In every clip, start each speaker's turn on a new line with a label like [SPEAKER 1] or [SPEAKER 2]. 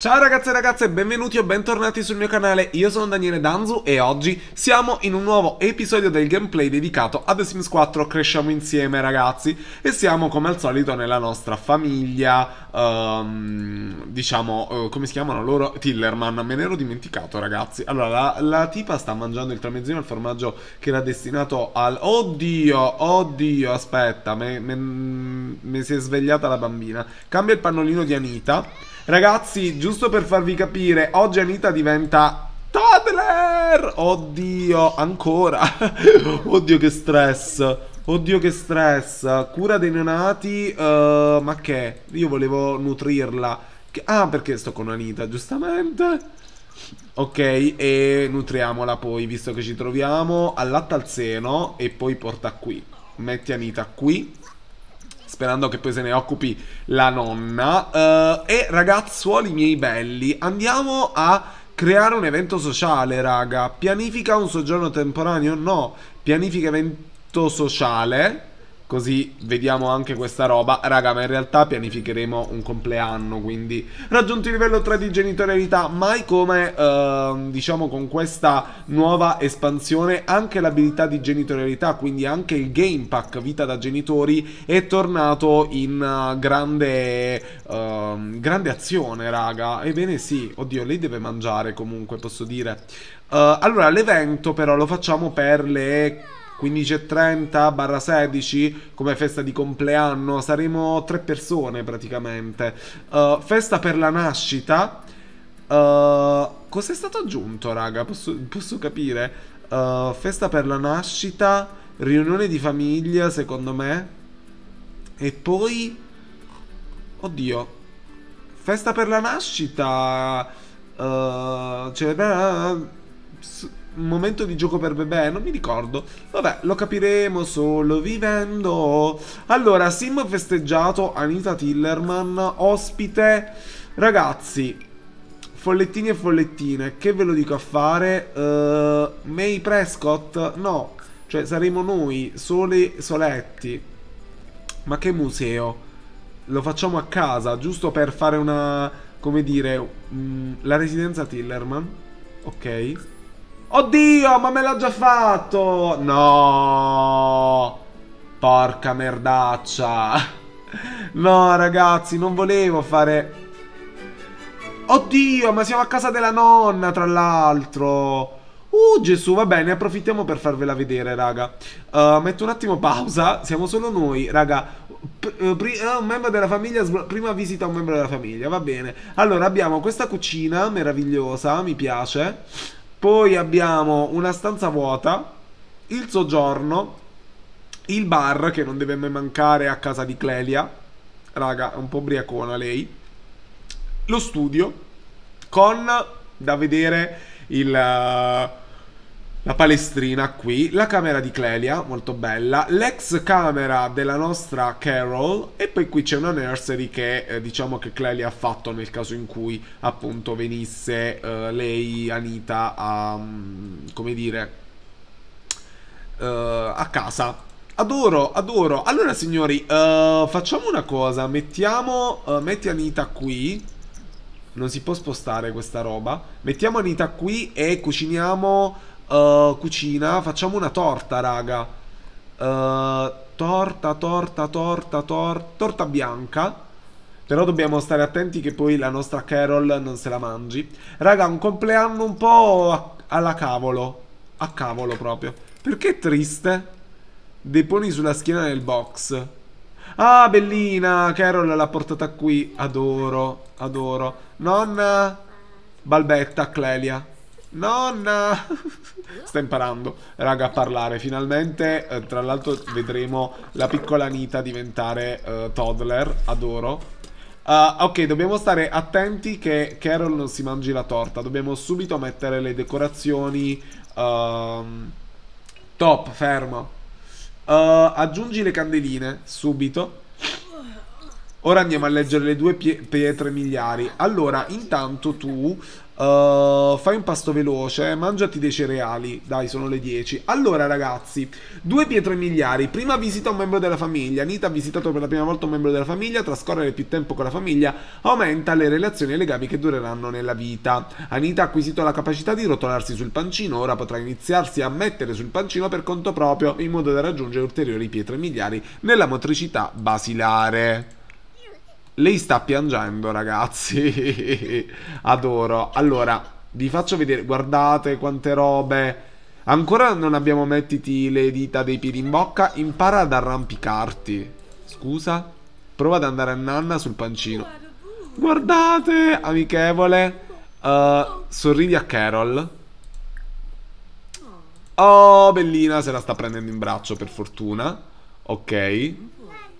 [SPEAKER 1] Ciao ragazze e ragazze, benvenuti o bentornati sul mio canale, io sono Daniele Danzu e oggi siamo in un nuovo episodio del gameplay dedicato a The Sims 4 Cresciamo insieme ragazzi e siamo come al solito nella nostra famiglia, um, diciamo, uh, come si chiamano loro? Tillerman, me ne ero dimenticato ragazzi Allora, la, la tipa sta mangiando il tramezzino, il formaggio che era destinato al... Oddio, oddio, aspetta, mi si è svegliata la bambina Cambia il pannolino di Anita Ragazzi, giusto per farvi capire, oggi Anita diventa toddler! Oddio, ancora! Oddio che stress! Oddio che stress! Cura dei neonati, uh, ma che? Io volevo nutrirla. Che... Ah, perché sto con Anita, giustamente? Ok, e nutriamola poi, visto che ci troviamo. Allatta al seno e poi porta qui. Metti Anita qui sperando che poi se ne occupi la nonna. Uh, e ragazzuoli miei belli, andiamo a creare un evento sociale, raga. Pianifica un soggiorno temporaneo? No, pianifica evento sociale. Così vediamo anche questa roba. Raga, ma in realtà pianificheremo un compleanno, quindi... Raggiunto il livello 3 di genitorialità, mai come, ehm, diciamo, con questa nuova espansione, anche l'abilità di genitorialità, quindi anche il Game Pack Vita da Genitori, è tornato in eh, grande, uh, grande azione, raga. Ebbene sì, oddio, lei deve mangiare comunque, posso dire. Uh, allora, l'evento però lo facciamo per le 15.30-16 come festa di compleanno, saremo tre persone praticamente. Uh, festa per la nascita. Uh, cos'è stato aggiunto, raga? Posso, posso capire? Uh, festa per la nascita, riunione di famiglia, secondo me. E poi... Oddio. Festa per la nascita. Uh, celebrare... Cioè, momento di gioco per bebè, non mi ricordo. Vabbè, lo capiremo solo vivendo. Allora, sim festeggiato, Anita Tillerman, ospite. Ragazzi, follettini e follettine, che ve lo dico a fare? Uh, May Prescott? No, cioè saremo noi, sole soletti. Ma che museo? Lo facciamo a casa, giusto per fare una... come dire... Mh, mm, la residenza Tillerman. Ok. Oddio, ma me l'ha già fatto! No! Porca merdaccia! No, ragazzi, non volevo fare... Oddio, ma siamo a casa della nonna, tra l'altro! Uh, Gesù, va bene, approfittiamo per farvela vedere, raga. Uh, metto un attimo pausa, siamo solo noi, raga. P uh, un membro della famiglia, prima visita a un membro della famiglia, va bene. Allora, abbiamo questa cucina meravigliosa, mi piace. Poi abbiamo una stanza vuota, il soggiorno, il bar che non deve mai mancare a casa di Clelia. Raga, è un po' briacona lei. Lo studio con da vedere il la palestrina qui, la camera di Clelia, molto bella, l'ex camera della nostra Carol e poi qui c'è una nursery che eh, diciamo che Clelia ha fatto nel caso in cui appunto venisse eh, lei, Anita, a, mm, come dire, eh, a casa. Adoro, adoro. Allora signori, eh, facciamo una cosa, mettiamo, eh, metti Anita qui. Non si può spostare questa roba. Mettiamo Anita qui e cuciniamo eh, cucina, facciamo una torta, raga. Uh, torta, torta, torta, torta, torta bianca. Però dobbiamo stare attenti che poi la nostra Carol non se la mangi. Raga, un compleanno un po' alla cavolo. A cavolo proprio. Perché è triste? Deponi sulla schiena nel box. Ah, bellina! Carol l'ha portata qui. Adoro, adoro. Nonna... Balbetta, Clelia. Nonna! Sta imparando, raga, a parlare. Finalmente, eh, tra l'altro, vedremo la piccola Anita diventare eh, toddler. Adoro. Uh, ok, dobbiamo stare attenti che Carol non si mangi la torta. Dobbiamo subito mettere le decorazioni. Uh, top, fermo. Uh, aggiungi le candeline, subito. Ora andiamo a leggere le due pietre miliari. Allora, intanto tu Uh, fai un pasto veloce, mangiati dei cereali, dai sono le 10. Allora ragazzi, due pietre miliari, prima visita un membro della famiglia, Anita ha visitato per la prima volta un membro della famiglia, trascorrere più tempo con la famiglia aumenta le relazioni e i legami che dureranno nella vita. Anita ha acquisito la capacità di rotolarsi sul pancino, ora potrà iniziarsi a mettere sul pancino per conto proprio in modo da raggiungere ulteriori pietre miliari nella motricità basilare. Lei sta piangendo, ragazzi. Adoro. Allora, vi faccio vedere. Guardate quante robe. Ancora non abbiamo mettiti le dita dei piedi in bocca. Impara ad arrampicarti. Scusa. Prova ad andare a nanna sul pancino. Guardate, amichevole. Uh, sorridi a Carol. Oh, bellina, se la sta prendendo in braccio, per fortuna. Ok.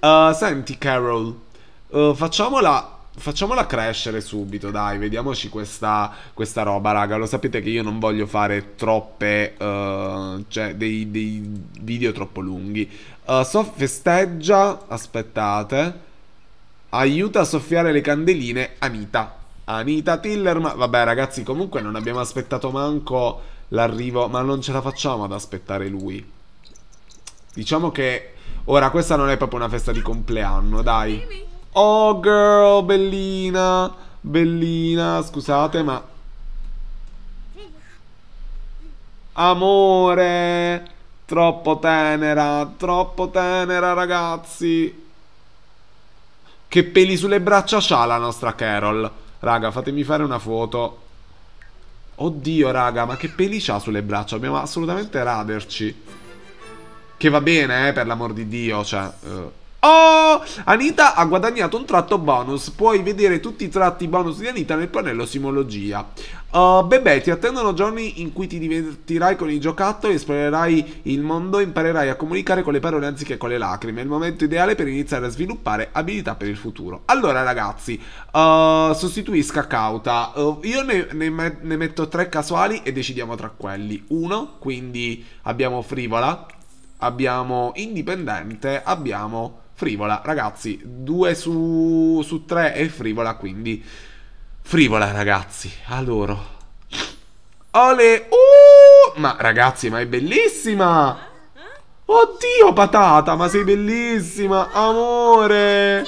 [SPEAKER 1] Uh, senti, Carol. Uh, facciamola Facciamola crescere subito, dai, vediamoci questa, questa, roba, raga. Lo sapete che io non voglio fare troppe, uh, cioè dei, dei, video troppo lunghi. Uh, so festeggia, aspettate, aiuta a soffiare le candeline Anita. Anita Tillerman, vabbè ragazzi, comunque non abbiamo aspettato manco l'arrivo, ma non ce la facciamo ad aspettare lui. Diciamo che, ora, questa non è proprio una festa di compleanno, dai. Oh girl, bellina, bellina, scusate ma... Amore, troppo tenera, troppo tenera ragazzi. Che peli sulle braccia c'ha la nostra Carol. Raga, fatemi fare una foto. Oddio, raga, ma che peli c'ha sulle braccia? Dobbiamo assolutamente raderci. Che va bene, eh, per l'amor di Dio, cioè... Uh. Oh! Anita ha guadagnato un tratto bonus. Puoi vedere tutti i tratti bonus di Anita nel pannello simologia. Uh, bebè, ti attendono giorni in cui ti divertirai con i giocattoli, esplorerai il mondo, imparerai a comunicare con le parole anziché con le lacrime. È il momento ideale per iniziare a sviluppare abilità per il futuro. Allora, ragazzi, uh, sostituisca cauta. Uh, io ne, ne, ne metto tre casuali e decidiamo tra quelli. Uno, quindi abbiamo frivola, abbiamo indipendente, abbiamo frivola, ragazzi, Due su, su 3 è frivola, quindi frivola, ragazzi, a loro. Ole, uh, ma ragazzi, ma è bellissima! Oddio, patata, ma sei bellissima! Amore!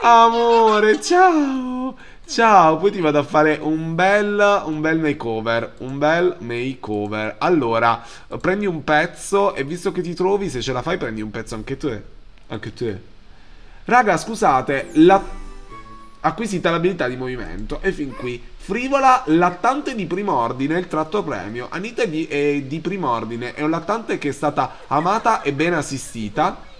[SPEAKER 1] Amore, ciao! Ciao, poi ti vado a fare un bel, un bel makeover, un bel makeover. Allora, prendi un pezzo e visto che ti trovi, se ce la fai prendi un pezzo anche tu. Eh. Anche te. Raga, scusate, la... Acquisita l'abilità di movimento. E fin qui. Frivola, lattante di primo ordine, il tratto premio. Anita di, è eh, di primo ordine. È un lattante che è stata amata e ben assistita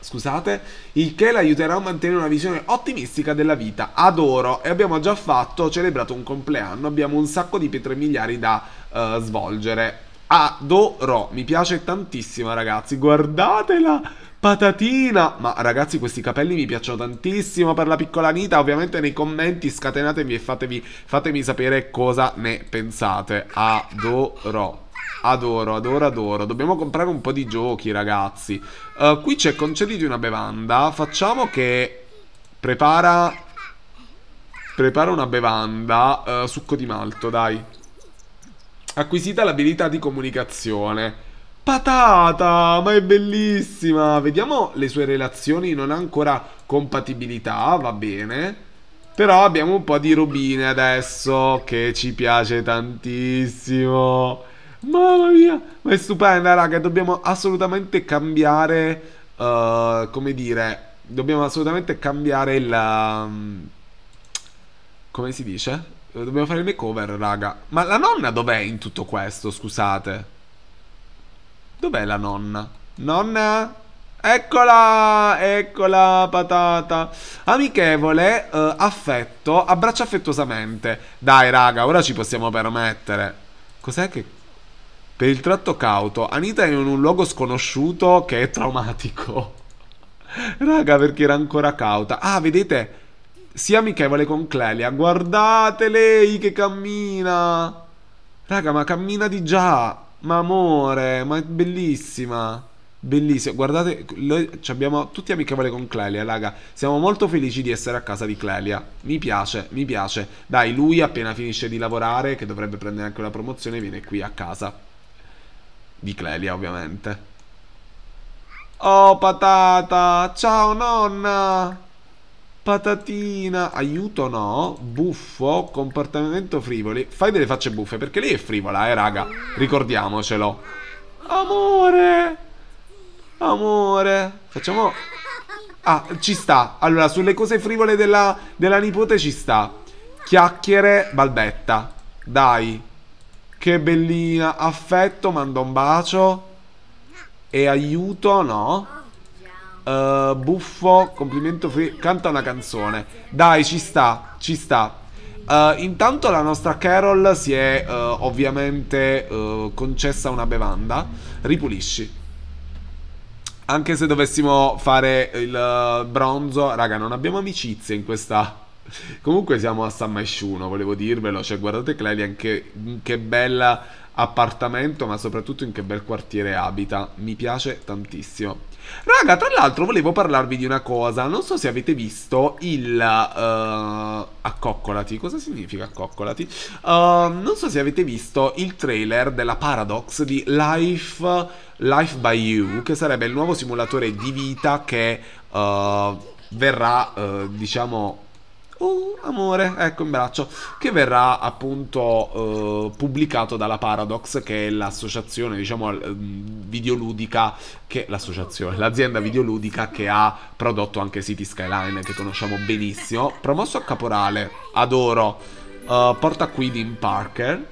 [SPEAKER 1] scusate, il che l'aiuterà a mantenere una visione ottimistica della vita. Adoro e abbiamo già fatto, celebrato un compleanno, abbiamo un sacco di pietre miliari da uh, svolgere. Adoro, mi piace tantissimo ragazzi, guardatela! Patatina! Ma ragazzi questi capelli mi piacciono tantissimo per la piccola Anita, ovviamente nei commenti scatenatevi e fatevi, fatemi sapere cosa ne pensate. Adoro. Adoro, adoro, adoro. Dobbiamo comprare un po' di giochi, ragazzi. Uh, qui c'è concediti una bevanda. Facciamo che prepara... Prepara una bevanda. Uh, succo di malto, dai. Acquisita l'abilità di comunicazione patata, ma è bellissima. Vediamo le sue relazioni, non ha ancora compatibilità, va bene. Però abbiamo un po' di robine adesso, che ci piace tantissimo. Mamma mia, ma è stupenda, raga, dobbiamo assolutamente cambiare, uh, come dire, dobbiamo assolutamente cambiare la... Mm, come si dice? Dobbiamo fare il makeover, raga. Ma la nonna dov'è in tutto questo, scusate? Dov'è la nonna? Nonna? Eccola, eccola patata. Amichevole, eh, affetto, abbraccia affettuosamente. Dai raga, ora ci possiamo permettere. Cos'è che... Per il tratto cauto, Anita è in un luogo sconosciuto che è traumatico. raga, perché era ancora cauta. Ah, vedete? Sia amichevole con Clelia. Guardate lei che cammina. Raga, ma cammina di già. Ma amore, ma è bellissima. Bellissima, guardate, noi abbiamo tutti amichevole con Clelia, raga. Siamo molto felici di essere a casa di Clelia. Mi piace, mi piace. Dai, lui appena finisce di lavorare, che dovrebbe prendere anche una promozione, viene qui a casa. Di Clelia, ovviamente. Oh, patata! Ciao, nonna! patatina, aiuto no, buffo, comportamento frivoli. Fai delle facce buffe, perché lei è frivola, eh raga, ricordiamocelo. Amore, amore, facciamo... Ah, ci sta. Allora, sulle cose frivole della, della nipote ci sta. Chiacchiere, balbetta. Dai. Che bellina. Affetto, mando un bacio. E aiuto, no? Eh, buffo, complimento free. Canta una canzone. Dai, ci sta, ci sta. Uh, intanto la nostra Carol si è uh, ovviamente concessa una bevanda. Ripulisci. Anche se dovessimo fare il bronzo, raga, non abbiamo amicizie in questa. Comunque siamo a San Maisciuno, volevo dirvelo. Cioè, guardate Clelia, in che bella appartamento, ma soprattutto in che bel quartiere abita. Mi piace tantissimo. Raga, tra l'altro volevo parlarvi di una cosa. Non so se avete visto il... Uh, accoccolati. Cosa significa accoccolati? Uh, non so se avete visto il trailer della Paradox di Life, Life by You, che sarebbe il nuovo simulatore di vita che uh, verrà, eh, diciamo Oh, amore, ecco in braccio. Che verrà appunto eh, pubblicato dalla Paradox, che è l'associazione, diciamo, mm, videoludica, che l'associazione, l'azienda videoludica che ha prodotto anche City Skyline, che conosciamo benissimo. Promosso a caporale, adoro. Eh, porta qui Dean Parker.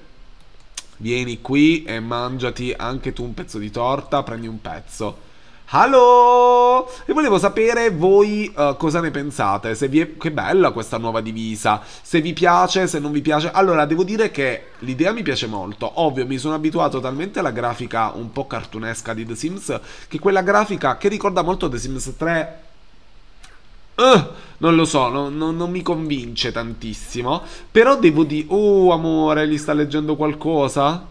[SPEAKER 1] Vieni qui e mangiati anche tu un pezzo di torta, prendi un pezzo. Hallo! E volevo sapere voi uh, cosa ne pensate, se vi è... che bella questa nuova divisa, se vi piace, se non vi piace. Allora, devo dire che l'idea mi piace molto. Ovvio, mi sono abituato talmente alla grafica un po' cartunesca di The Sims che quella grafica che ricorda molto The Sims 3 Uh, eh, non lo so, no, no, non mi convince tantissimo. Però devo dire... Oh, amore, gli sta leggendo qualcosa?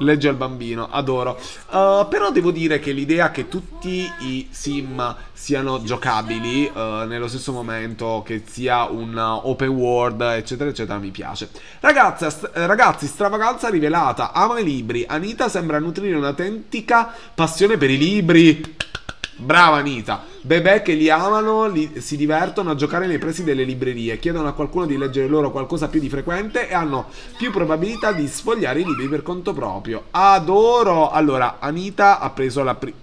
[SPEAKER 1] Legge al bambino, adoro. Uh, però devo dire che l'idea che tutti i sim siano giocabili uh, nello stesso momento, che sia un open world, eccetera, eccetera, mi piace. Ragazza, st- eh, ragazzi, stravaganza rivelata. amo i libri. Anita sembra nutrire un'autentica passione per i libri. Brava Anita. Bebè che li amano, li, si divertono a giocare nei pressi delle librerie, chiedono a qualcuno di leggere loro qualcosa più di frequente e hanno più probabilità di sfogliare i libri per conto proprio. Adoro! Allora, Anita ha preso la prima...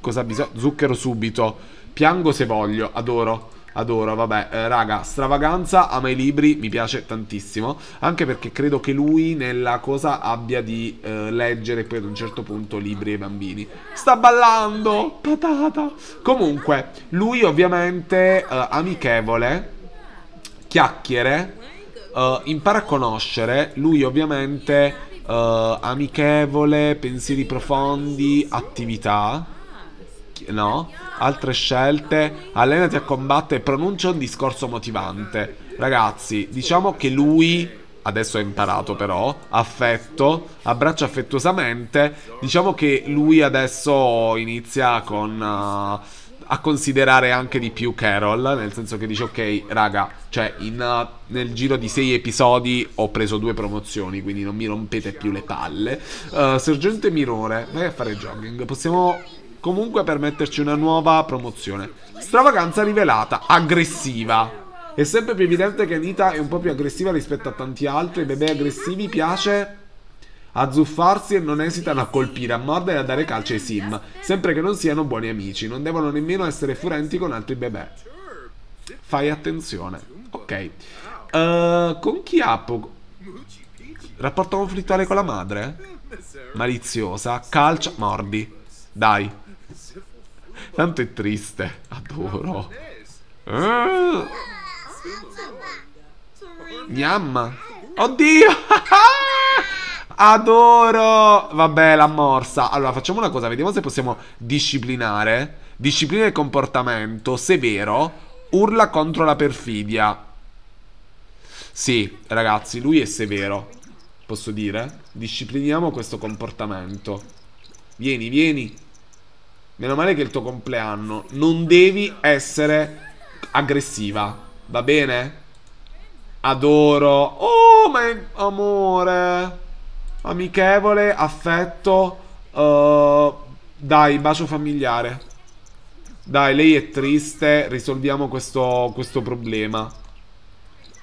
[SPEAKER 1] Cosa ha bisogno? Zucchero subito. Piango se voglio, adoro adoro, vabbè, eh, raga, stravaganza, ama i libri, mi piace tantissimo, anche perché credo che lui nella cosa abbia di eh, leggere poi ad un certo punto libri ai bambini. Sta ballando, patata! Comunque, lui ovviamente eh, amichevole, chiacchiere, eh, impara a conoscere, lui ovviamente eh, amichevole, pensieri profondi, attività no? Altre scelte. Allenati a combattere pronuncia un discorso motivante. Ragazzi, diciamo che lui adesso ha imparato però, affetto, abbraccia affettuosamente, diciamo che lui adesso inizia con, uh, a considerare anche di più Carol, nel senso che dice ok raga, cioè in, uh, nel giro di sei episodi ho preso due promozioni, quindi non mi rompete più le palle. Uh, sergente Mirore, vai a fare jogging, possiamo comunque per metterci una nuova promozione. Stravaganza rivelata, aggressiva. È sempre più evidente che Anita è un po' più aggressiva rispetto a tanti altri. I bebè aggressivi piace azzuffarsi e non esitano a colpire, a mordere e a dare calci ai sim, sempre che non siano buoni amici, non devono nemmeno essere furenti con altri bebè. Fai attenzione. Ok. Uh, con chi ha Rapporto conflittuale con la madre? Maliziosa, calcia, mordi. Dai. Tanto è triste, adoro. Eh? Gnamma. Oddio! Adoro! Vabbè, la morsa. Allora, facciamo una cosa, vediamo se possiamo disciplinare. Disciplina il comportamento severo. Urla contro la perfidia. Sì, ragazzi, lui è severo. Posso dire? Discipliniamo questo comportamento. Vieni, vieni. Meno male che è il tuo compleanno. Non devi essere aggressiva. Va bene? Adoro. Oh, ma amore. Amichevole, affetto. Uh, dai, bacio familiare. Dai, lei è triste. Risolviamo questo, questo problema.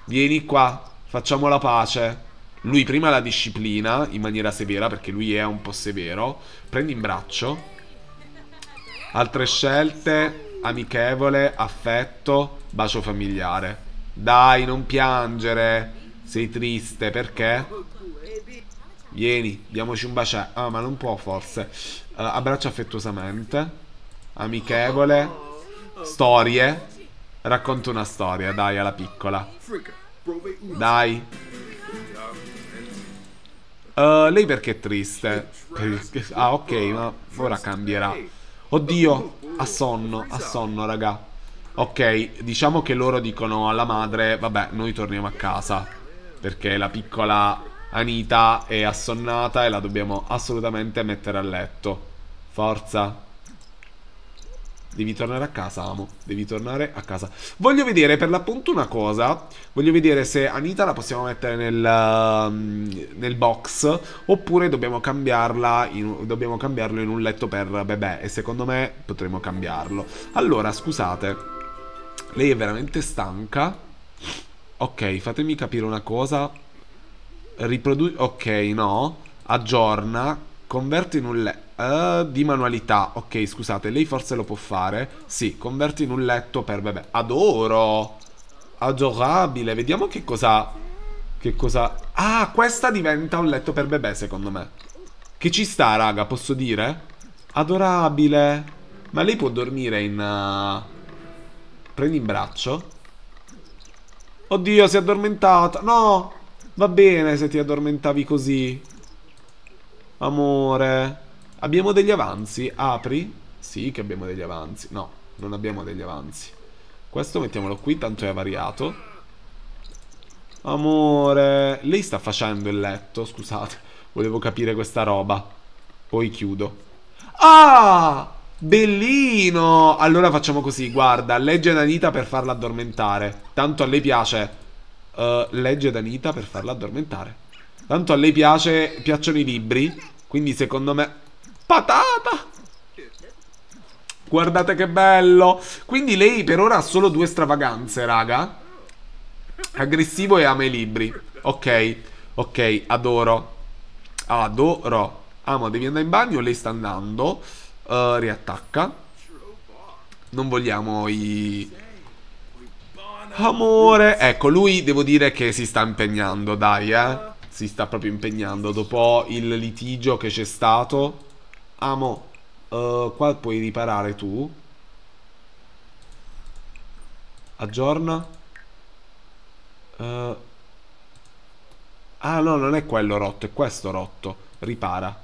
[SPEAKER 1] Vieni qua. Facciamo la pace. Lui prima la disciplina in maniera severa perché lui è un po' severo. Prendi in braccio. Altre scelte, amichevole, affetto, bacio familiare. Dai, non piangere. Sei triste, perché? Vieni, diamoci un bacio. Ah, ma non può forse. Uh, abbraccio affettuosamente. Amichevole. Storie. Racconta una storia, dai, alla piccola. Dai. Uh, lei perché è triste? Ah, ok, ma ora cambierà. Oddio, ha sonno, ha sonno, raga. Ok, diciamo che loro dicono alla madre, vabbè, noi torniamo a casa. Perché la piccola Anita è assonnata e la dobbiamo assolutamente mettere a letto. Forza. Devi tornare a casa, amo. Devi tornare a casa. Voglio vedere per l'appunto una cosa. Voglio vedere se Anita la possiamo mettere nel, um, nel box. Oppure dobbiamo cambiarla. In, dobbiamo cambiarlo in un letto per bebè. E secondo me potremo cambiarlo. Allora, scusate. Lei è veramente stanca. Ok, fatemi capire una cosa. Riproduci. Ok, no. Aggiorna Converto in un letto... Uh, eh, di manualità. Ok, scusate, lei forse lo può fare. Sì, converto in un letto per bebè. Adoro! Adorabile. Vediamo che cosa... Che cosa... Ah, questa diventa un letto per bebè, secondo me. Che ci sta, raga, posso dire? Adorabile. Ma lei può dormire in... Uh... Prendi in braccio. Oddio, si è addormentata. No! Va bene se ti addormentavi così. Amore, abbiamo degli avanzi? Apri? Sì che abbiamo degli avanzi. No, non abbiamo degli avanzi. Questo mettiamolo qui, tanto è variato. Amore, lei sta facendo il letto, scusate. Volevo capire questa roba. Poi chiudo. Ah! Bellino! Allora facciamo così, guarda, legge Danita per farla addormentare. Tanto a lei piace. Uh, legge Danita per farla addormentare. Tanto a lei piace, piacciono i libri quindi secondo me... Patata! Guardate che bello! Quindi lei per ora ha solo due stravaganze, raga. Aggressivo e ama i libri. Ok, ok, adoro. Adoro. Amo, devi andare in bagno, lei sta andando. Uh, riattacca. Non vogliamo i... Amore! Ecco, lui devo dire che si sta impegnando, dai, eh si sta proprio impegnando. Dopo il litigio che c'è stato, amo, uh, qua puoi riparare tu. Aggiorna. Uh. ah no, non è quello rotto, è questo rotto. Ripara.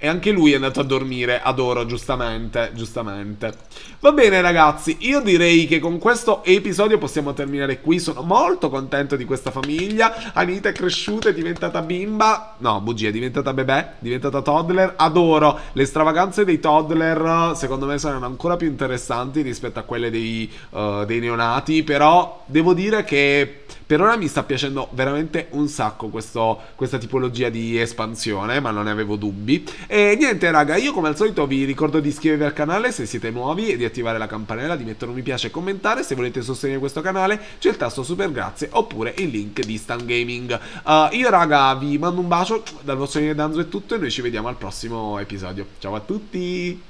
[SPEAKER 1] E anche lui è andato a dormire ad oro, giustamente, giustamente. Va bene ragazzi, io direi che con questo episodio possiamo terminare qui. Sono molto contento di questa famiglia. Anita è cresciuta, è diventata bimba. No, bugia, è diventata bebè, è diventata toddler. Adoro. Le stravaganze dei toddler secondo me saranno ancora più interessanti rispetto a quelle dei, uh, dei neonati. Però devo dire che per ora mi sta piacendo veramente un sacco questo, questa tipologia di espansione, ma non ne avevo dubbi. E niente raga, io come al solito vi ricordo di iscrivervi al canale se siete nuovi e di attivare la campanella, di mettere un mi piace e commentare. Se volete sostenere questo canale c'è il tasto super grazie oppure il link di Stan Gaming. Uh, io raga vi mando un bacio, dal vostro Danzo è tutto e noi ci vediamo al prossimo episodio. Ciao a tutti!